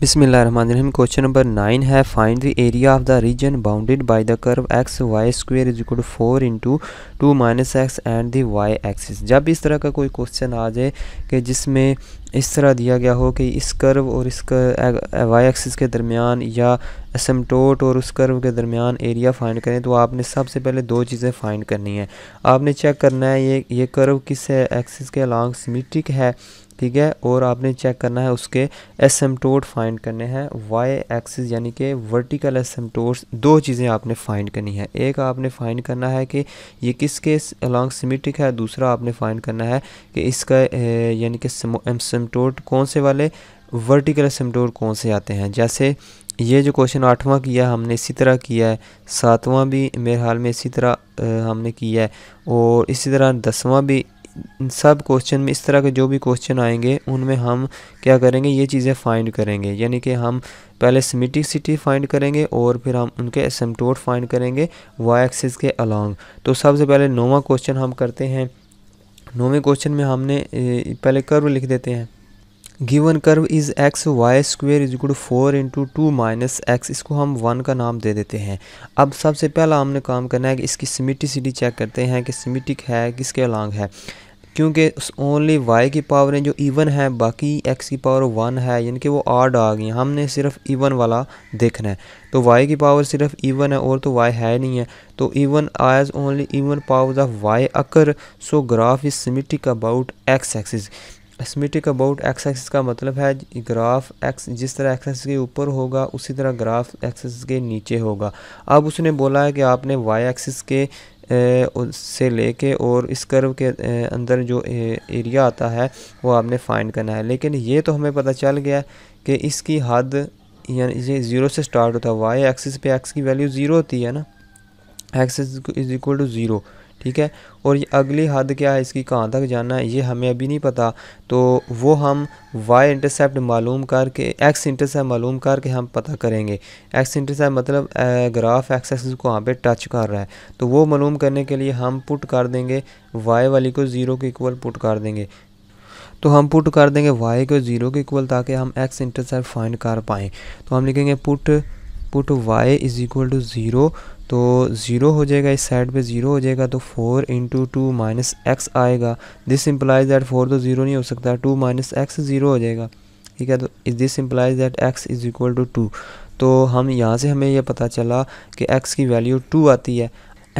बिसमीम question number nine है find the area of the region bounded by the curve x y square is equal four into two minus x and the y axis जब इस तरह का कोई question आ जाए कि जिसमें इस तरह दिया गया हो कि इस कर्व और इस वाई एक्सिस के दरमियान या असमटोट और उस कर्व के दरमियान एरिया फाइंड करें तो आपने सबसे पहले दो चीज़ें फाइंड करनी है आपने चेक करना है ये ये कर्व किस एक्सिस के अलॉन्ग सिमेट्रिक है ठीक है और आपने चेक करना है उसके एसएमटोड फाइंड करने हैं वाई एक्सिस यानी कि वर्टिकल एसएमटोड्स दो चीज़ें आपने फाइंड करनी है एक आपने फाइंड करना है कि ये किसके अलॉन्ग सिमेट्रिक है दूसरा आपने फाइंड करना है कि इसका यानी कि एसएमटोड कौन से वाले वर्टिकल एसएमटोड कौन से आते हैं जैसे ये जो क्वेश्चन आठवां किया हमने इसी तरह किया है सातवां भी मेरे हाल में इसी तरह हमने किया है और इसी तरह दसवां भी सब क्वेश्चन में इस तरह के जो भी क्वेश्चन आएंगे उनमें हम क्या करेंगे ये चीज़ें फाइंड करेंगे यानी कि हम पहले सिमिटिक सिटी फाइंड करेंगे और फिर हम उनके एसमटोट फाइंड करेंगे वाई एक्सिस के अलॉन्ग तो सबसे पहले नोवा क्वेश्चन हम करते हैं नौवें क्वेश्चन में हमने पहले कर्व लिख देते हैं given curve is x y square is good four into two minus x इसको हम वन का नाम दे देते हैं अब सबसे पहला हमने काम करना है कि इसकी सिमिटिसिटी चेक करते हैं कि सिमिटिक है किसके अलॉन्ग है क्योंकि ओनली वाई की पावरें जो इवन है बाकी एक्स की पावर वन है यानी कि वो आड आ गई हमने सिर्फ इवन वाला देखना है तो वाई की पावर सिर्फ इवन है और तो वाई है नहीं है तो even has only even power of y occur so graph is symmetric about x axis symmetric about x axis का मतलब है ग्राफ एक्स जिस तरह एक्सेस के ऊपर होगा उसी तरह ग्राफ एक्सेस के नीचे होगा अब उसने बोला है कि आपने वाई एक्सिस के उससे लेके और इस कर्व के अंदर जो एरिया आता है वो आपने फाइंड करना है लेकिन ये तो हमें पता चल गया कि इसकी हद यानी ये ज़ीरो से स्टार्ट होता है वाई एक्सिस पे एक्स की वैल्यू ज़ीरो होती है ना x is equal to zero ठीक है और ये अगली हद क्या है इसकी कहाँ तक जाना है ये हमें अभी नहीं पता तो वो हम वाई इंटरसेप्ट मालूम करके एक्स इंटरसेप्ट मालूम करके हम पता करेंगे एक्स इंटरसेप्ट मतलब ग्राफ x एक्सिस को वहाँ पे टच कर रहा है तो वो मालूम करने के लिए हम पुट कर देंगे वाई वाली को ज़ीरो के इक्वल पुट कर देंगे तो हम पुट कर देंगे वाई को ज़ीरो के इक्वल ताकि हम एक्स इंटरसेप्ट फाइंड कर पाएँ तो हम लिखेंगे put put y is equal to zero तो ज़ीरो हो जाएगा इस साइड पे ज़ीरो हो जाएगा तो four into two minus x आएगा दिस इम्प्लाइज दैट फोर तो ज़ीरो नहीं हो सकता टू माइनस एक्स ज़ीरो हो जाएगा ठीक है तो इस this implies that x is equal to two तो हम यहाँ से हमें यह पता चला कि एक्स की वैल्यू टू आती है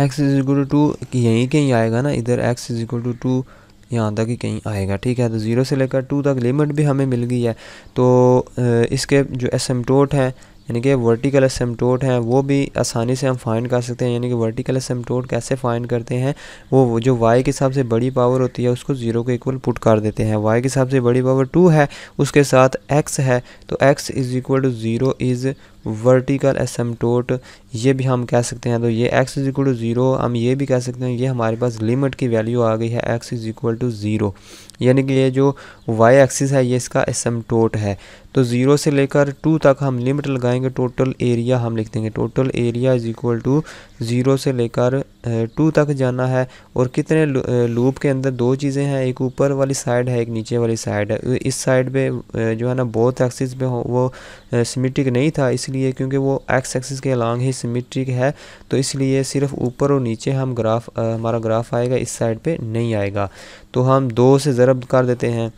x is equal to two यहीं कहीं आएगा ना इधर x is equal to two यहाँ तक ही कहीं आएगा ठीक है तो ज़ीरो से लेकर टू तक लिमिट भी हमें मिल गई है तो इसके जो टोट हैं यानी कि वर्टिकल एसेमटोट हैं वो भी आसानी से हम फाइंड कर सकते हैं यानी कि वर्टिकल असमटोट कैसे फाइंड करते हैं वो जो वाई के हिसाब से बड़ी पावर होती है उसको जीरो के इक्वल पुट कर देते हैं वाई के हिसाब से बड़ी पावर टू है उसके साथ एक्स है तो x is equal to zero is vertical टोट ये भी हम कह सकते हैं तो ये x is equal to zero हम ये भी कह सकते हैं ये हमारे पास लिमिट की वैल्यू आ गई है x is equal to zero यानी कि ये जो वाई एक्सिस है ये इसका टोट है तो ज़ीरो से लेकर टू तक हम लिमिट लगाएंगे टोटल एरिया हम लिख देंगे total area is equal to zero से लेकर टू तक जाना है और कितने लूप के अंदर दो चीज़ें हैं एक ऊपर वाली साइड है एक नीचे वाली साइड है इस साइड पे जो है ना बोथ एक्सिस पे वो सिमेट्रिक नहीं था इसलिए क्योंकि वो एक्स एक्सिस के अलांग ही सिमेट्रिक है तो इसलिए सिर्फ ऊपर और नीचे हम ग्राफ हमारा ग्राफ आएगा इस साइड पर नहीं आएगा तो हम दो से ज़रब कर देते हैं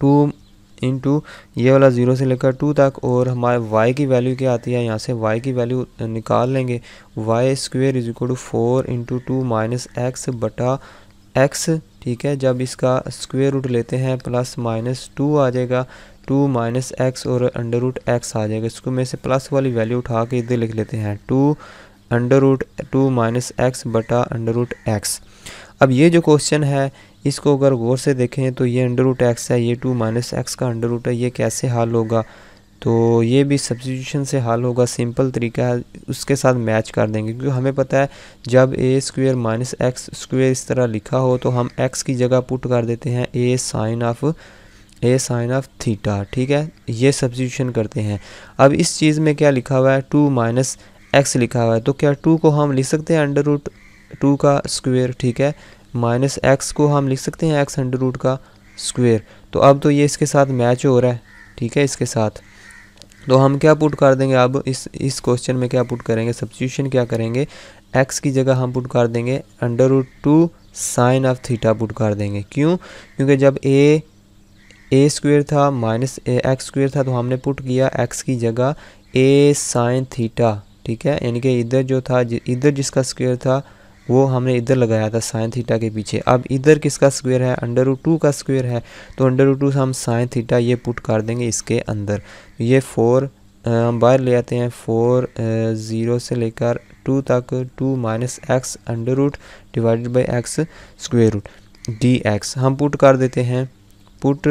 टू इन टू ये वाला ज़ीरो से लेकर टू तक और हमारे वाई की वैल्यू क्या आती है यहाँ से वाई की वैल्यू निकाल लेंगे y square is equal to four into two minus x बटा एक्स ठीक है जब इसका स्क्वेयर रूट लेते हैं प्लस माइनस टू आ जाएगा टू माइनस एक्स और अंडर रूट एक्स आ जाएगा इसको में से प्लस वाली वैल्यू उठा के इधर लिख लेते हैं two under root two minus x बटा अंडर रूट एक्स अब ये जो क्वेश्चन है इसको अगर गौर से देखें तो ये अंडर रूट एक्स है ये टू माइनस एक्स का अंडर रूट है ये कैसे हाल होगा तो ये भी सब्सिट्यूशन से हाल होगा सिंपल तरीका है उसके साथ मैच कर देंगे क्योंकि हमें पता है जब a square minus x square इस तरह लिखा हो तो हम एक्स की जगह पुट कर देते हैं a sine of a sine of theta ठीक है ये सब्सिट्यूशन करते हैं अब इस चीज़ में क्या लिखा हुआ है टू माइनस एक्स लिखा हुआ है तो क्या टू को हम लिख सकते हैं अंडर रूट टू का स्क्वेयर ठीक है माइनस एक्स को हम लिख सकते हैं एक्स अंडर रूट का स्क्वेयर तो अब तो ये इसके साथ मैच हो रहा है ठीक है इसके साथ तो हम क्या पुट कर देंगे अब इस इस क्वेश्चन में क्या पुट करेंगे सब्सिट्यूशन क्या करेंगे एक्स की जगह हम पुट कर देंगे under root two sine of theta put कर देंगे क्यों क्योंकि जब ए ए स्क्वेयर था माइनस ए एक्स स्क्वेयर था तो हमने पुट किया एक्स की जगह ए साइन थीटा ठीक है यानी कि इधर जो था इधर जिसका स्क्वेयर था वो हमने इधर लगाया था साइन थीटा के पीछे अब इधर किसका स्क्वायर है अंडर रूट टू का स्क्वायर है तो अंडर रूट टू हम साइन थीटा ये पुट कर देंगे इसके अंदर ये फोर हम बाहर ले आते हैं फोर ज़ीरो से लेकर टू तक two minus x under root divided by x square root d x हम पुट कर देते हैं put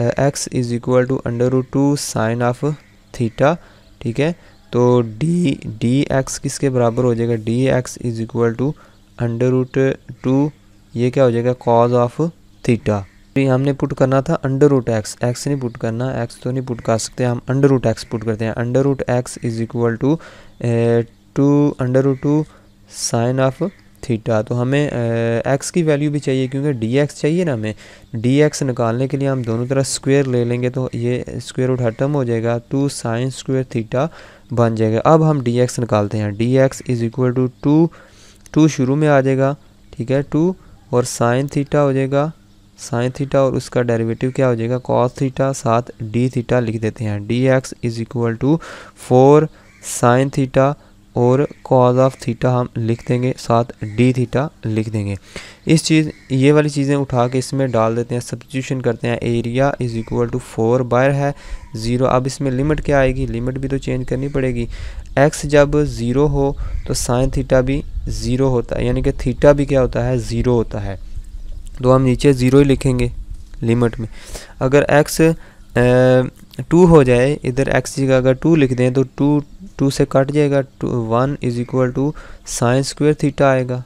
x is equal to under root two sine of theta ठीक है तो डी डी एक्स किसके बराबर हो जाएगा d x is equal to under root two ये क्या हो जाएगा कॉज ऑफ थीटा हमने पुट करना था अंडर रूट एक्स एक्स नहीं पुट करना एक्स तो नहीं पुट कर सकते हम अंडर रूट एक्स पुट करते हैं under root x is equal to two under root two sine of theta तो हमें एक्स की वैल्यू भी चाहिए क्योंकि डी एक्स चाहिए ना हमें डी एक्स निकालने के लिए हम दोनों तरफ स्क्वायर ले लेंगे तो ये स्क्वायर रूट हटम हो जाएगा टू साइंस स्क्वायर थीटा बन जाएगा अब हम डी एक्स निकालते हैं d x is equal to two two शुरू में आ जाएगा ठीक है टू और साइन थीटा हो जाएगा साइन थीटा और उसका डेरिवेटिव क्या हो जाएगा कॉस थीटा साथ डी थीटा लिख देते हैं d x is equal to four sine theta और कॉज ऑफ थीटा हम लिख देंगे साथ डी थीटा लिख देंगे इस चीज़ ये वाली चीज़ें उठा के इसमें डाल देते हैं सब्सिट्यूशन करते हैं area is equal to four बायर है ज़ीरो अब इसमें लिमिट क्या आएगी लिमिट भी तो चेंज करनी पड़ेगी एक्स जब ज़ीरो हो तो साइन थीटा भी ज़ीरो होता है यानी कि थीटा भी क्या होता है ज़ीरो होता है तो हम नीचे ज़ीरो ही लिखेंगे लिमिट में अगर एक्स टू हो जाए इधर एक्स जगह अगर टू लिख दें तो टू टू से कट जाएगा two one is equal to sine square theta आएगा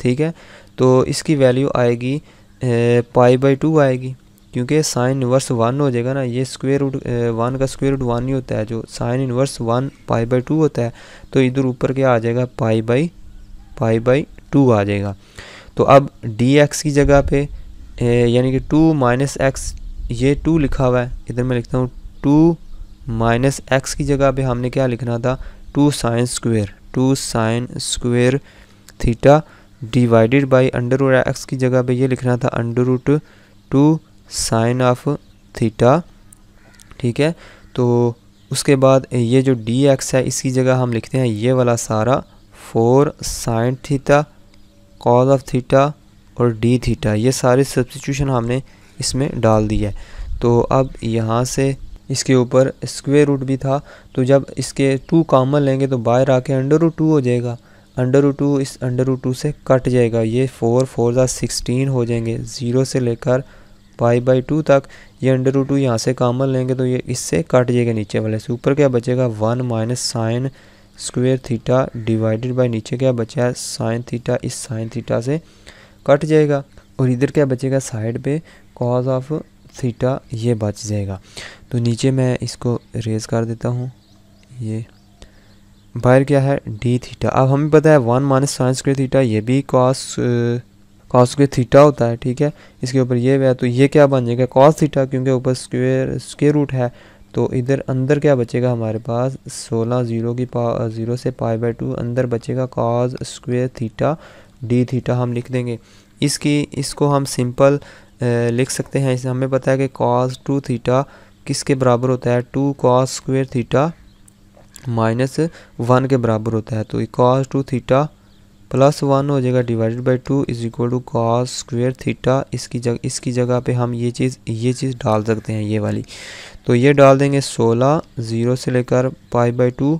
ठीक है तो इसकी वैल्यू आएगी पाई बाई टू आएगी क्योंकि साइन इनवर्स वन हो जाएगा ना ये स्क्वेयर रूट वन का स्क्वेयर रूट वन ही होता है जो sine inverse one pi by two होता है तो इधर ऊपर क्या आ जाएगा pi by pi by two आ जाएगा तो अब डी एक्स की जगह पे यानी कि टू माइनस एक्स ये टू लिखा हुआ है इधर मैं लिखता हूँ टू माइनस एक्स की जगह पे हमने क्या लिखना था two sine square two sine square theta divided by under root x की जगह पे ये लिखना था under root two sine of theta ठीक है तो उसके बाद ये जो डी एक्स है इसकी जगह हम लिखते हैं ये वाला सारा four sine theta cos of theta और डी थीटा ये सारे सब्सिट्यूशन हमने इसमें डाल दिया तो अब यहाँ से इसके ऊपर स्क्वेयर रूट भी था तो जब इसके टू कामन लेंगे तो बाहर आके अंडर रूट टू हो जाएगा अंडर रूट टू इस अंडर रूट टू से कट जाएगा ये फोर फोर ज़ा सिक्सटीन हो जाएंगे ज़ीरो से लेकर पाई बाई टू तक ये अंडर रूट टू यहाँ से कामन लेंगे तो ये इससे कट जाएगा नीचे वाले से ऊपर क्या बचेगा one minus sine square theta divided by नीचे क्या बचा है साइन थीटा इस साइन थीटा से कट जाएगा और इधर क्या बचेगा साइड पे कॉज ऑफ थीटा ये बच जाएगा तो नीचे मैं इसको रेज कर देता हूँ ये बाहर क्या है डी थीटा अब हमें पता है one minus sine square theta ये भी कॉस कॉस स्क्र थीटा होता है ठीक है इसके ऊपर ये है तो ये क्या बन जाएगा कॉस थीटा क्योंकि ऊपर स्क्वेयर स्क्वेयर रूट है तो इधर अंदर क्या बचेगा हमारे पास सोलह ज़ीरो की पा ज़ीरो से पाई बाई टू अंदर बचेगा cos square theta d theta हम लिख देंगे इसकी इसको हम सिंपल लिख सकते हैं इसे हमें पता है कि कॉस टू थीटा किसके बराबर होता है two cos square theta minus one के बराबर होता है तो cos two theta plus one हो जाएगा divided by two is equal to cos square theta इसकी जगह इसकी जगह पे हम ये चीज़ ये चीज़ डाल सकते हैं ये वाली तो ये डाल देंगे सोलह ज़ीरो से लेकर पाई बाई टू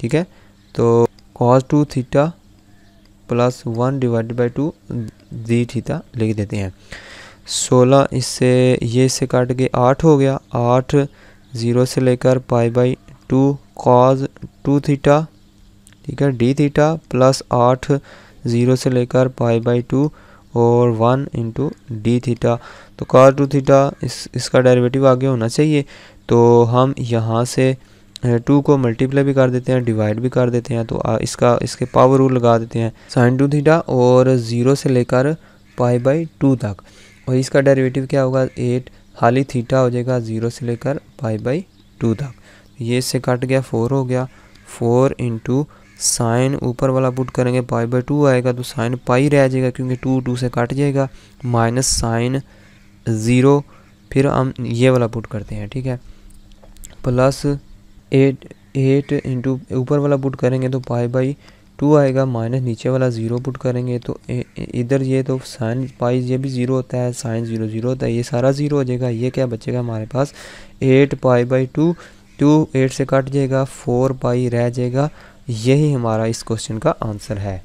ठीक है तो cos two theta plus one divided by two d theta लिख देते हैं सोलह इससे ये से काट के आठ हो गया आठ ज़ीरो से लेकर pi by two cos two theta ठीक है डी थीटा प्लस आठ ज़ीरो से लेकर पाई बाई टू और वन इंटू डी थीटा तो कॉज टू थीटा इस इसका डेरिवेटिव आगे होना चाहिए तो हम यहाँ से टू को मल्टीप्लाई भी कर देते हैं डिवाइड भी कर देते हैं तो इसका इसके पावर रूल लगा देते हैं साइन टू थीटा और ज़ीरो से लेकर पाई बाई टू तक और इसका डेरिवेटिव क्या होगा एट हाली थीटा हो जाएगा ज़ीरो से लेकर पाई बाई टू तक ये इससे कट गया फोर हो गया फोर इंटू साइन ऊपर वाला पुट करेंगे पाई बाई टू आएगा तो साइन पाई रह जाएगा क्योंकि टू टू से कट जाएगा माइनस साइन ज़ीरो फिर हम ये वाला पुट करते हैं ठीक है प्लस एट एट इंटू ऊपर वाला पुट करेंगे तो पाई बाई टू आएगा माइनस नीचे वाला ज़ीरो पुट करेंगे तो इधर ये तो साइन पाई ये भी ज़ीरो होता है साइन ज़ीरो ज़ीरो होता है ये सारा ज़ीरो हो जाएगा ये क्या बचेगा हमारे पास eight pi by two two eight से कट जाएगा फोर पाई रह जाएगा यही हमारा इस क्वेश्चन का आंसर है